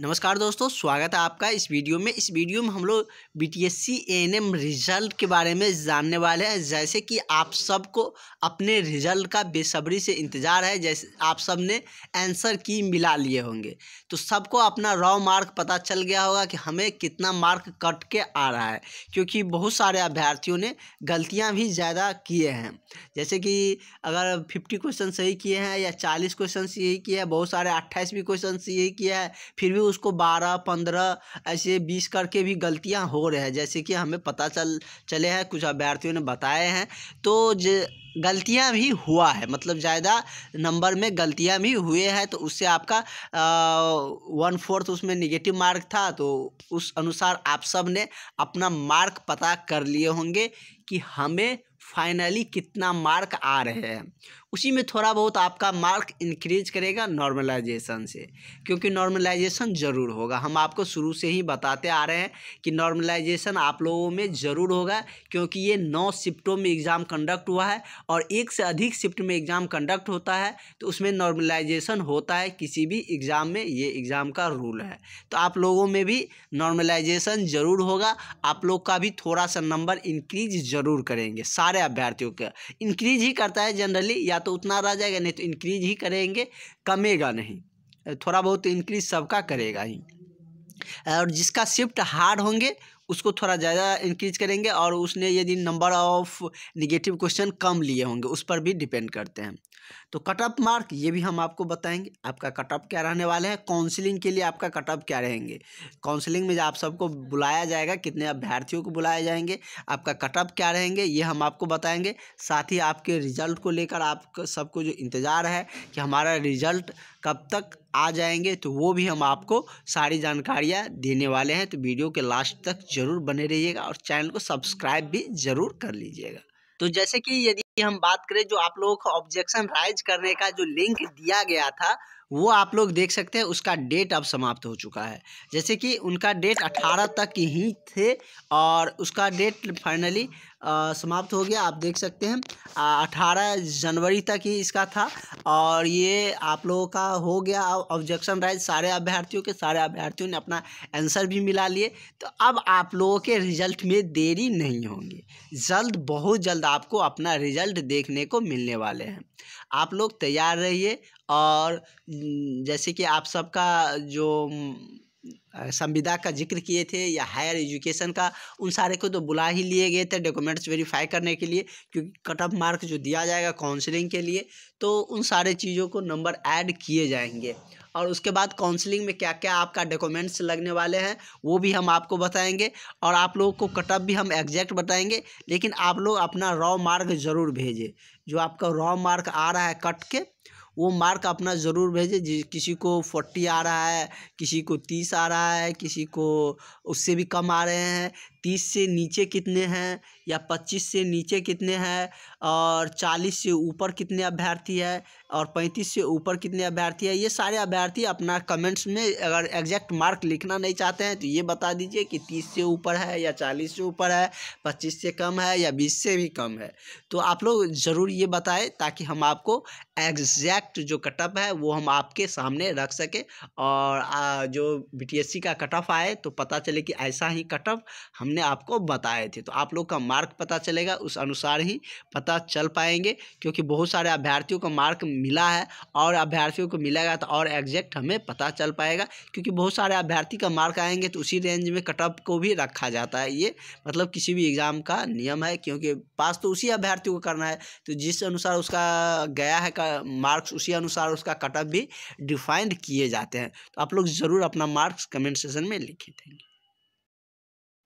नमस्कार दोस्तों स्वागत है आपका इस वीडियो में इस वीडियो में हम लोग B T S C N M result के बारे में जानने वाले हैं जैसे कि आप सबको अपने रिजल्ट का बेसब्री से इंतज़ार है जैसे आप सब ने आंसर की मिला लिए होंगे तो सबको अपना रॉ मार्क पता चल गया होगा कि हमें कितना मार्क कट के आ रहा है क्योंकि बहुत सारे अभ्यर्थियों ने गलतियाँ भी ज़्यादा किए हैं जैसे कि अगर फिफ्टी क्वेश्चन सही किए हैं या चालीस क्वेश्चन यही किए हैं बहुत सारे अट्ठाईस भी क्वेश्चन यही किए हैं फिर भी उसको बारह पंद्रह ऐसे बीस करके भी गलतियां हो रहे हैं जैसे कि हमें पता चल चले हैं कुछ अभ्यर्थियों ने बताए हैं तो गलतियां भी हुआ है मतलब ज़्यादा नंबर में गलतियां भी हुए हैं तो उससे आपका वन फोर्थ उसमें निगेटिव मार्क था तो उस अनुसार आप सब ने अपना मार्क पता कर लिए होंगे कि हमें फाइनली कितना मार्क आ रहे हैं उसी में थोड़ा बहुत आपका मार्क इंक्रीज करेगा नॉर्मलाइजेशन से क्योंकि नॉर्मलाइजेशन ज़रूर होगा हम आपको शुरू से ही बताते आ रहे हैं कि नॉर्मलाइजेशन आप लोगों में ज़रूर होगा क्योंकि ये नौ शिफ्टों में एग्ज़ाम कंडक्ट हुआ है और एक से अधिक शिफ्ट में एग्ज़ाम कंडक्ट होता है तो उसमें नॉर्मलाइजेशन होता है किसी भी एग्ज़ाम में ये एग्ज़ाम का रूल है तो आप लोगों में भी नॉर्मलाइजेशन ज़रूर होगा आप लोग का भी थोड़ा सा नंबर इंक्रीज ज़रूर करेंगे सारे सारे अभ्यर्थियों का इंक्रीज ही करता है जनरली या तो उतना रह जाएगा नहीं तो इंक्रीज ही करेंगे कमेगा नहीं थोड़ा बहुत इंक्रीज सबका करेगा ही और जिसका शिफ्ट हार्ड होंगे उसको थोड़ा ज़्यादा इंक्रीज करेंगे और उसने यदि नंबर ऑफ निगेटिव क्वेश्चन कम लिए होंगे उस पर भी डिपेंड करते हैं तो कट ऑफ मार्क ये भी हम आपको बताएंगे आपका कट ऑफ क्या रहने वाला है काउंसलिंग के लिए आपका कट ऑफ क्या रहेंगे काउंसलिंग में आप सबको बुलाया जाएगा कितने अभ्यर्थियों को बुलाए जाएंगे आपका कट ऑफ क्या रहेंगे ये हम आपको बताएंगे साथ ही आपके रिजल्ट को लेकर आप सबको जो इंतज़ार है कि हमारा रिजल्ट कब तक आ जाएंगे तो वो भी हम आपको सारी जानकारियाँ देने वाले हैं तो वीडियो के लास्ट तक जरूर बने रहिएगा और चैनल को सब्सक्राइब भी जरूर कर लीजिएगा तो जैसे कि यदि हम बात करें जो आप लोगों को ऑब्जेक्शन राइज करने का जो लिंक दिया गया था वो आप लोग देख सकते हैं उसका डेट अब समाप्त हो चुका है जैसे कि उनका डेट 18 तक ही थे और उसका डेट फाइनली समाप्त हो गया आप देख सकते हैं अठारह जनवरी तक ही इसका था और ये आप लोगों का हो गया ऑब्जेक्शन राइज सारे अभ्यर्थियों के सारे अभ्यर्थियों ने अपना आंसर भी मिला लिए तो अब आप लोगों के रिजल्ट में देरी नहीं होंगी जल्द बहुत जल्द आपको अपना रिजल्ट देखने को मिलने वाले हैं आप लोग तैयार रहिए और जैसे कि आप सबका जो संविदा का जिक्र किए थे या हायर एजुकेशन का उन सारे को तो बुला ही लिए गए थे डॉक्यूमेंट्स वेरीफाई करने के लिए क्योंकि कट ऑफ मार्क जो दिया जाएगा काउंसलिंग के लिए तो उन सारे चीज़ों को नंबर ऐड किए जाएंगे और उसके बाद काउंसलिंग में क्या क्या आपका डॉक्यूमेंट्स लगने वाले हैं वो भी हम आपको बताएंगे और आप लोगों को कटअप भी हम एग्जैक्ट बताएंगे लेकिन आप लोग अपना रॉ मार्क ज़रूर भेजें जो आपका रॉ मार्क आ रहा है कट के वो मार्क अपना ज़रूर भेजें जिस किसी को फोर्टी आ रहा है किसी को तीस आ रहा है किसी को उससे भी कम आ रहे हैं तीस से नीचे कितने हैं या 25 से नीचे कितने हैं और 40 से ऊपर कितने अभ्यर्थी है और 35 से ऊपर कितने अभ्यर्थी है ये सारे अभ्यर्थी अपना कमेंट्स में अगर एग्जैक्ट मार्क लिखना नहीं चाहते हैं तो ये बता दीजिए कि 30 से ऊपर है या 40 से ऊपर है 25 से कम है या 20 से भी कम है तो आप लोग ज़रूर ये बताएं ताकि हम आपको एग्जैक्ट जो कटअप है वो हम आपके सामने रख सकें और जो बी का कटअप आए तो पता चले कि ऐसा ही कटअप हमने आपको बताए थे तो आप लोग का मार्क पता चलेगा उस अनुसार ही पता चल पाएंगे क्योंकि बहुत सारे अभ्यर्थियों को मार्क मिला है और अभ्यर्थियों को मिलेगा तो और एग्जैक्ट हमें पता चल पाएगा क्योंकि बहुत सारे अभ्यर्थी का मार्क आएंगे तो उसी रेंज में कट ऑफ को भी रखा जाता है ये मतलब किसी भी एग्ज़ाम का नियम है क्योंकि पास तो उसी अभ्यर्थी को करना है तो जिस अनुसार उसका गया है मार्क्स उसी अनुसार उसका कट ऑफ भी डिफाइंड किए जाते हैं तो आप लोग ज़रूर अपना मार्क्स कमेंट सेशन में लिखे देंगे